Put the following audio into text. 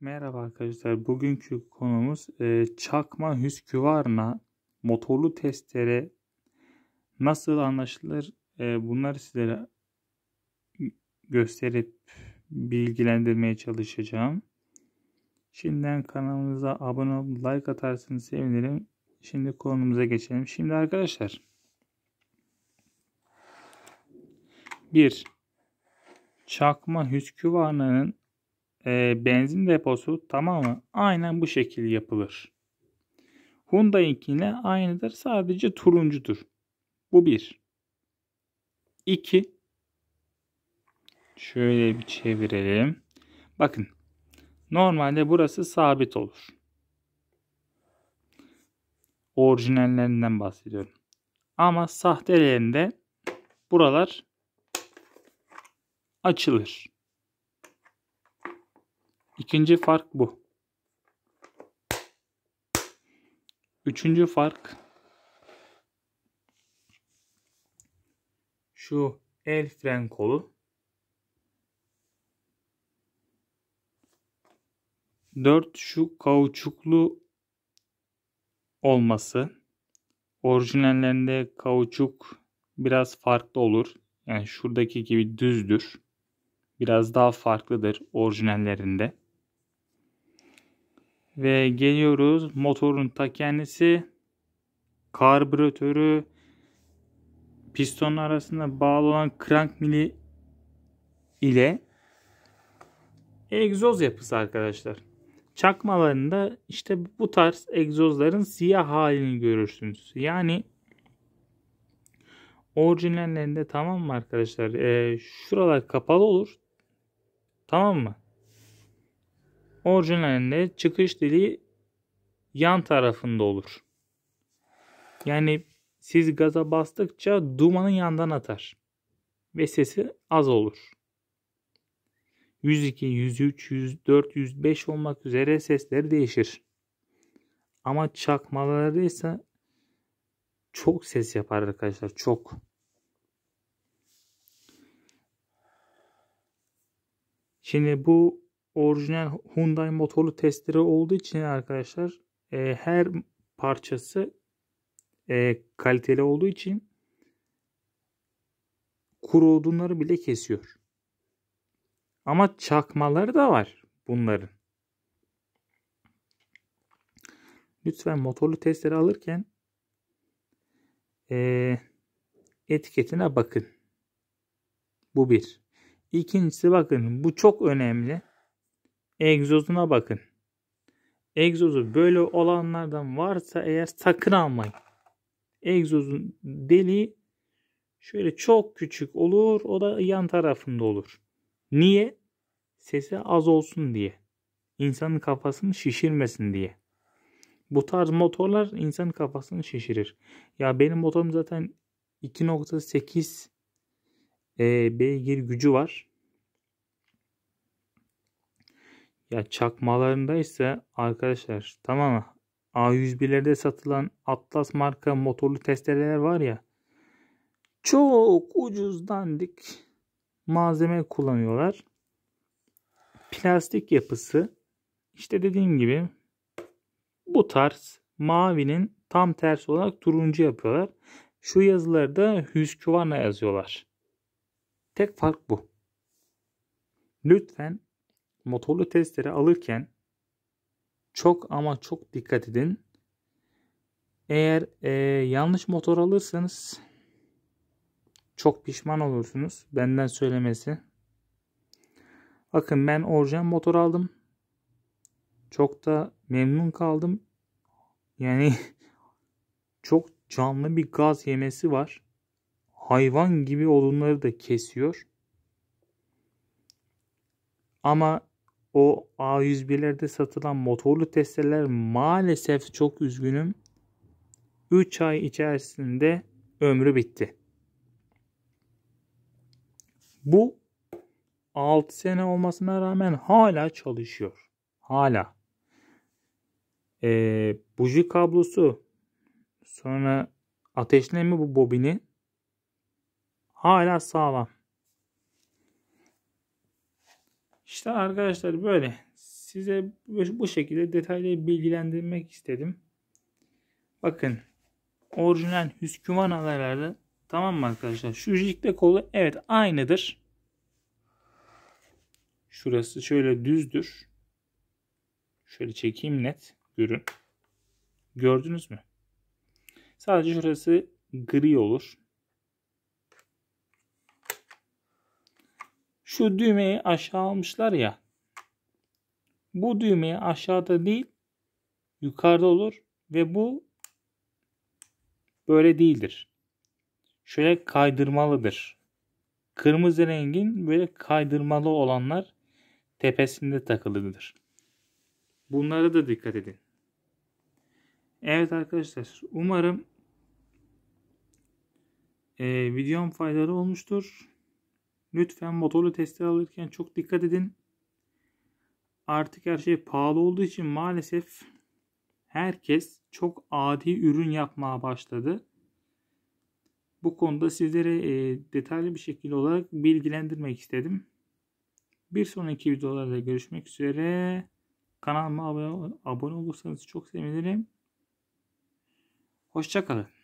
Merhaba arkadaşlar. Bugünkü konumuz e, çakma hüsküvarna motorlu testere nasıl anlaşılır? E, bunları sizlere gösterip bilgilendirmeye çalışacağım. Şimdiden kanalımıza abone olup like atarsanız sevinirim. Şimdi konumuza geçelim. Şimdi arkadaşlar 1. Çakma hüsküvarna'nın e, benzin deposu tamamı aynen bu şekil yapılır. Hyundai'inkine aynıdır sadece turuncudur. Bu bir. İki. Şöyle bir çevirelim. Bakın normalde burası sabit olur. Orijinallerinden bahsediyorum. Ama sahtelerinde buralar açılır. İkinci fark bu. Üçüncü fark şu el fren kolu. Dört şu kauçuklu olması. Orijinallerinde kauçuk biraz farklı olur. Yani şuradaki gibi düzdür. Biraz daha farklıdır orijinallerinde. Ve geliyoruz motorun ta kendisi. Karbüratörü. Piston arasında bağlı olan krank mili ile egzoz yapısı arkadaşlar. Çakmalarında işte bu tarz egzozların siyah halini görürsünüz. Yani orijinallerinde tamam mı arkadaşlar? E, şuralar kapalı olur. Tamam mı? orijinalinde çıkış dili yan tarafında olur. Yani siz gaza bastıkça dumanın yandan atar ve sesi az olur. 102, 103, 104, 105 olmak üzere sesleri değişir. Ama çakmaları ise çok ses yapar arkadaşlar çok. Şimdi bu orijinal Hyundai motorlu testleri olduğu için arkadaşlar e, her parçası e, kaliteli olduğu için kuru odunları bile kesiyor. Ama çakmaları da var bunların. Lütfen motorlu testleri alırken e, etiketine bakın. Bu bir. İkincisi bakın bu çok önemli egzozuna bakın. Egzozu böyle olanlardan varsa eğer sakın almayın. Egzozun deliği şöyle çok küçük olur. O da yan tarafında olur. Niye? Sesi az olsun diye. İnsanın kafasını şişirmesin diye. Bu tarz motorlar insanın kafasını şişirir. Ya benim motorum zaten 2.8 e, beygir gücü var. Ya çakmalarında ise arkadaşlar tamam mı? A101'lerde satılan Atlas marka motorlu testereler var ya. Çok ucuz dandik malzeme kullanıyorlar. Plastik yapısı işte dediğim gibi bu tarz mavinin tam tersi olarak turuncu yapıyorlar. Şu yazıları da Husqvarna yazıyorlar. Tek fark bu. Lütfen motorlu testere alırken çok ama çok dikkat edin. Eğer e, yanlış motor alırsanız çok pişman olursunuz. Benden söylemesi. Bakın ben orijinal motor aldım. Çok da memnun kaldım. Yani çok canlı bir gaz yemesi var. Hayvan gibi odunları da kesiyor. Ama o A101'lerde satılan motorlu testereler maalesef çok üzgünüm. 3 ay içerisinde ömrü bitti. Bu 6 sene olmasına rağmen hala çalışıyor. Hala. Ee, buji kablosu sonra ateşleme bu bobini hala sağlam. İşte arkadaşlar böyle. Size bu şekilde detaylı bilgilendirmek istedim. Bakın orijinal Husqvarna'larda tamam mı arkadaşlar? Şu jikle kolu evet aynıdır. Şurası şöyle düzdür. Şöyle çekeyim net görün. Gördünüz mü? Sadece şurası gri olur. Şu düğmeyi aşağı almışlar ya. Bu düğmeyi aşağıda değil yukarıda olur ve bu böyle değildir. Şöyle kaydırmalıdır. Kırmızı rengin böyle kaydırmalı olanlar tepesinde takılıdır. Bunlara da dikkat edin. Evet arkadaşlar umarım e, videom faydalı olmuştur. Lütfen motorlu testi alırken çok dikkat edin. Artık her şey pahalı olduğu için maalesef herkes çok adi ürün yapmaya başladı. Bu konuda sizlere e, detaylı bir şekilde olarak bilgilendirmek istedim. Bir sonraki videolarda görüşmek üzere. Kanalıma abone olursanız çok sevinirim. Hoşçakalın.